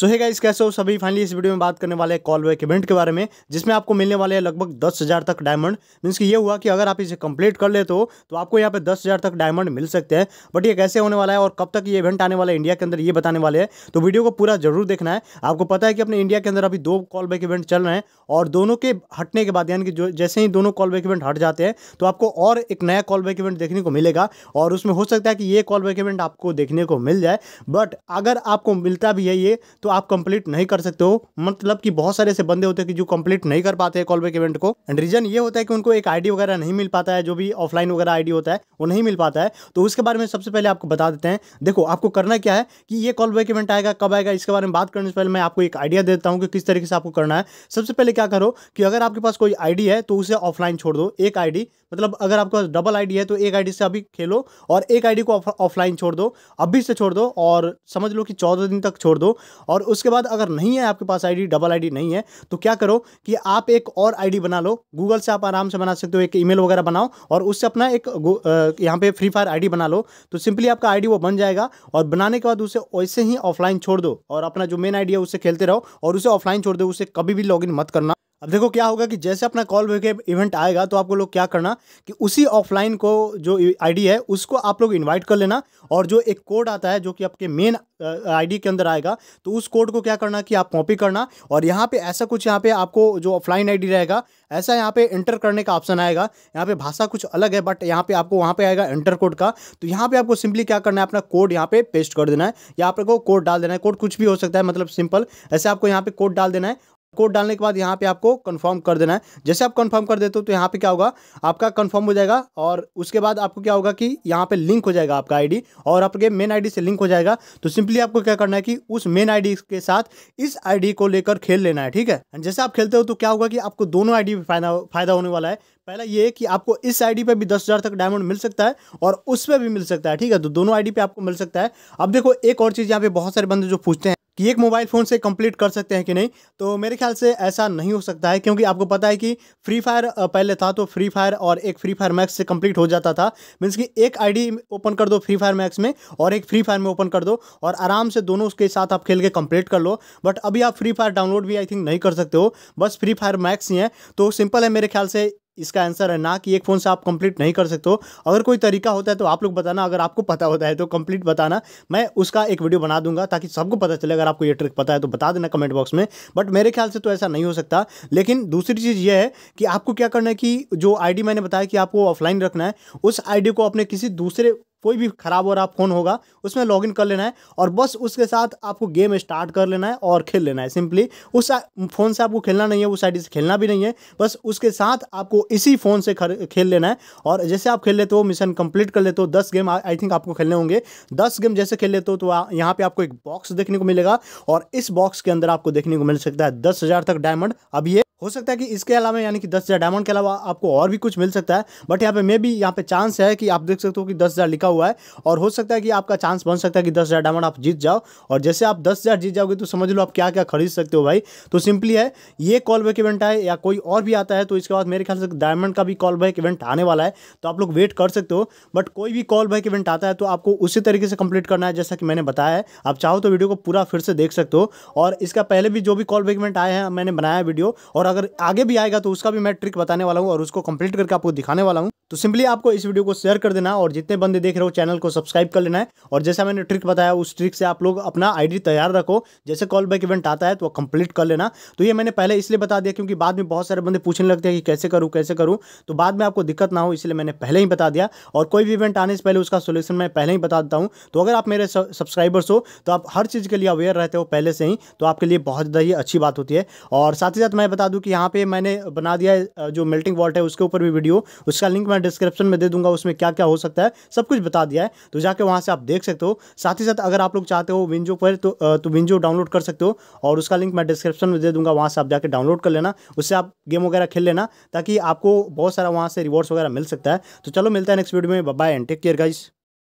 सो है गाइस कैसे हो सभी फाइनली इस वीडियो में बात करने वाले कॉल बैक इवेंट के बारे में जिसमें आपको मिलने वाले हैं लगभग दस हज़ार तक डायमंड मीन्स कि ये हुआ कि अगर आप इसे कंप्लीट कर लेते हो तो आपको यहाँ पे दस हज़ार तक डायमंड मिल सकते हैं बट ये कैसे होने वाला है और कब तक ये इवेंट आने वाला है इंडिया के अंदर ये बताने वाले हैं तो वीडियो को पूरा जरूर देखना है आपको पता है कि अपने इंडिया के अंदर अभी दो कॉल बैक इवेंट चल रहे हैं और दोनों के हटने के बाद यानी कि जो जैसे ही दोनों कॉल बैक इवेंट हट जाते हैं तो आपको और एक नया कॉल बैक इवेंट देखने को मिलेगा और उसमें हो सकता है कि ये कॉल बैक इवेंट आपको देखने को मिल जाए बट अगर आपको मिलता भी है ये तो आप कंप्लीट नहीं कर सकते हो मतलब कि बहुत सारे ऐसे बंदे होते हैं कि जो कंप्लीट नहीं कर पाते हैं कॉल बैक इवेंट को एंड रीजन ये होता है कि उनको एक आईडी वगैरह नहीं मिल पाता है जो भी ऑफलाइन वगैरह आईडी होता है वो नहीं मिल पाता है तो उसके बारे में सबसे पहले आपको बता देते हैं देखो आपको करना क्या है कि ये कॉल बैक इवेंट आएगा कब आएगा इसके बारे में बात करने से पहले मैं आपको एक आइडिया देता हूँ कि किस तरीके से आपको करना है सबसे पहले क्या करो कि अगर आपके पास कोई आईडी है तो उसे ऑफलाइन छोड़ दो एक आईडी मतलब अगर आपके पास डबल आईडी है तो एक आईडी से अभी खेलो और एक आईडी को ऑफलाइन छोड़ दो अभी से छोड़ दो और समझ लो कि चौदह दिन तक छोड़ दो और उसके बाद अगर नहीं है आपके पास आईडी डबल आईडी नहीं है तो क्या करो कि आप एक और आईडी बना लो गूगल से आप आराम से बना सकते हो एक ईमेल वगैरह बनाओ और उससे अपना एक यहाँ पे फ्री फायर आई बना लो तो सिंपली आपका आई वो बन जाएगा और बनाने के बाद उसे वैसे ही ऑफलाइन छोड़ दो और अपना जो मेन आईडी है उसे खेलते रहो और उसे ऑफलाइन छोड़ दो उसे कभी भी लॉग मत करना अब देखो क्या होगा कि जैसे अपना कॉल वे इवेंट आएगा तो आपको लोग क्या करना कि उसी ऑफलाइन को जो आईडी है उसको आप लोग इनवाइट कर लेना और जो एक कोड आता है जो कि आपके मेन आईडी के अंदर आएगा तो उस कोड को क्या करना कि आप कॉपी करना और यहाँ पे ऐसा कुछ यहाँ पे आपको जो ऑफलाइन आई रहेगा ऐसा यहाँ पे एंटर करने का ऑप्शन आएगा यहाँ पे भाषा कुछ अलग है बट यहाँ पे आपको वहाँ पे आएगा एंटर कोड का तो यहाँ पे आपको सिंपली क्या करना है अपना कोड यहाँ पे पेस्ट कर देना है या आपको कोड डाल देना है कोड कुछ भी हो सकता है मतलब सिंपल ऐसे आपको यहाँ पे कोड डाल देना है कोड डालने के बाद यहाँ पे आपको कंफर्म कर देना है जैसे आप कंफर्म कर देते हो तो यहाँ पे क्या होगा आपका कंफर्म हो जाएगा और उसके बाद आपको क्या होगा कि यहाँ पे लिंक हो जाएगा आपका आईडी और आपके मेन आईडी से लिंक हो जाएगा तो सिंपली आपको क्या करना है कि उस मेन आईडी के साथ इस आईडी को लेकर खेल लेना है ठीक है जैसे आप खेलते हो तो क्या होगा कि आपको दोनों आई डी फायदा फायदा होने वाला है पहला ये कि आपको इस आईडी पे भी दस हज़ार तक डायमंड मिल सकता है और उस पर भी मिल सकता है ठीक है तो दोनों आईडी पे आपको मिल सकता है अब देखो एक और चीज़ यहाँ पे बहुत सारे बंदे जो पूछते हैं कि एक मोबाइल फ़ोन से कंप्लीट कर सकते हैं कि नहीं तो मेरे ख्याल से ऐसा नहीं हो सकता है क्योंकि आपको पता है कि फ्री फायर पहले था तो फ्री फायर और एक फ्री फायर मैक्स से कंप्लीट हो जाता था मीन्स कि एक आईडी ओपन कर दो फ्री फायर मैक्स में और एक फ्री फायर में ओपन कर दो और आराम से दोनों उसके साथ आप खेल के कम्प्लीट कर लो बट अभी आप फ्री फायर डाउनलोड भी आई थिंक नहीं कर सकते हो बस फ्री फायर मैक्स ही है तो सिंपल है मेरे ख्याल से इसका आंसर है ना कि एक फ़ोन से आप कंप्लीट नहीं कर सकते हो अगर कोई तरीका होता है तो आप लोग बताना अगर आपको पता होता है तो कंप्लीट बताना मैं उसका एक वीडियो बना दूंगा ताकि सबको पता चले अगर आपको ये ट्रिक पता है तो बता देना कमेंट बॉक्स में बट मेरे ख्याल से तो ऐसा नहीं हो सकता लेकिन दूसरी चीज़ यह है कि आपको क्या करना है कि जो आई मैंने बताया कि आपको ऑफलाइन रखना है उस आई को अपने किसी दूसरे कोई भी ख़राब हो रहा फ़ोन होगा उसमें लॉगिन कर लेना है और बस उसके साथ आपको गेम स्टार्ट कर लेना है और खेल लेना है सिंपली उस फ़ोन से आपको खेलना नहीं है उस आईडी से खेलना भी नहीं है बस उसके साथ आपको इसी फ़ोन से खेल लेना है और जैसे आप खेल लेते हो मिशन कंप्लीट कर लेते हो दस गेम आई थिंक आपको खेलने होंगे दस गेम जैसे खेल लेते हो तो यहाँ पर आपको एक बॉक्स देखने को मिलेगा और इस बॉक्स के अंदर आपको देखने को मिल सकता है दस तक डायमंड अभी ये हो सकता है कि इसके अलावा यानी कि दस हज़ार डायमंड के अलावा आपको और भी कुछ मिल सकता है बट यहाँ पे मे भी यहाँ पे चांस है कि आप देख सकते हो कि दस हज़ार लिखा हुआ है और हो सकता है कि आपका चांस बन सकता है कि दस हज़ार डायमंड आप जीत जाओ और जैसे आप दस हज़ार जीत जाओगे तो समझ लो आप क्या क्या खरीद सकते हो भाई तो सिंपली है ये कॉल बैक इवेंट है या कोई और भी आता है तो इसके बाद मेरे ख्याल से डायमंड का भी कॉल बैक इवेंट आने वाला है तो आप लोग वेट कर सकते हो बट कोई भी कॉल बैक इवेंट आता है तो आपको उसी तरीके से कंप्लीट करना है जैसा कि मैंने बताया है आप चाहो तो वीडियो को पूरा फिर से देख सकते हो और इसका पहले भी जो भी कॉल बैक इवेंट आए हैं मैंने बनाया वीडियो और अगर आगे भी आएगा तो उसका भी मैं ट्रिक बताने वाला हूँ और उसको कंप्लीट करके आपको दिखाने वाला हूँ तो सिंपली आपको इस वीडियो को शेयर कर देना और जितने बंदे देख रहे हो चैनल को सब्सक्राइब कर लेना है और जैसा मैंने ट्रिक बताया उस ट्रिक से आप लोग अपना आईडी तैयार रखो जैसे कॉल बैक इवेंट आता है तो कंप्लीट कर लेना तो ये मैंने पहले इसलिए बता दिया क्योंकि बाद में बहुत सारे बंदे पूछने लगते हैं कि कैसे करूँ कैसे करूँ तो बाद में आपको दिक्कत ना हो इसलिए मैंने पहले ही बता दिया और कोई भी इवेंट आने से पहले उसका सोल्यूशन मैं पहले ही बता देता हूँ तो अगर आप मेरे सब्सक्राइबर्स हो तो आप हर चीज़ के लिए अवेयर रहते हो पहले से ही तो आपके लिए बहुत ज़्यादा ही अच्छी बात होती है और साथ ही साथ मैं बता दूँ कि यहाँ पे मैंने बना दिया है जो मेल्टिंग वॉल्ट है उसके ऊपर भी वीडियो उसका लिंक मैं डिस्क्रिप्शन में दे दूंगा उसमें क्या क्या हो सकता है सब कुछ बता दिया है तो जाके वहाँ से आप देख सकते हो साथ ही साथ अगर आप लोग चाहते हो विंजो पर तो तो विंजो डाउनलोड कर सकते हो और उसका लिंक मैं डिस्क्रिप्शन में दे दूंगा वहाँ से आप जाकर डाउनलोड कर लेना उससे आप गेम वगैरह खेल लेना ताकि आपको बहुत सारा वहाँ से रिवॉर्ड्स वगैरह मिल सकता है तो चलो मिलता है नेक्स्ट वीडियो में bye and take care guys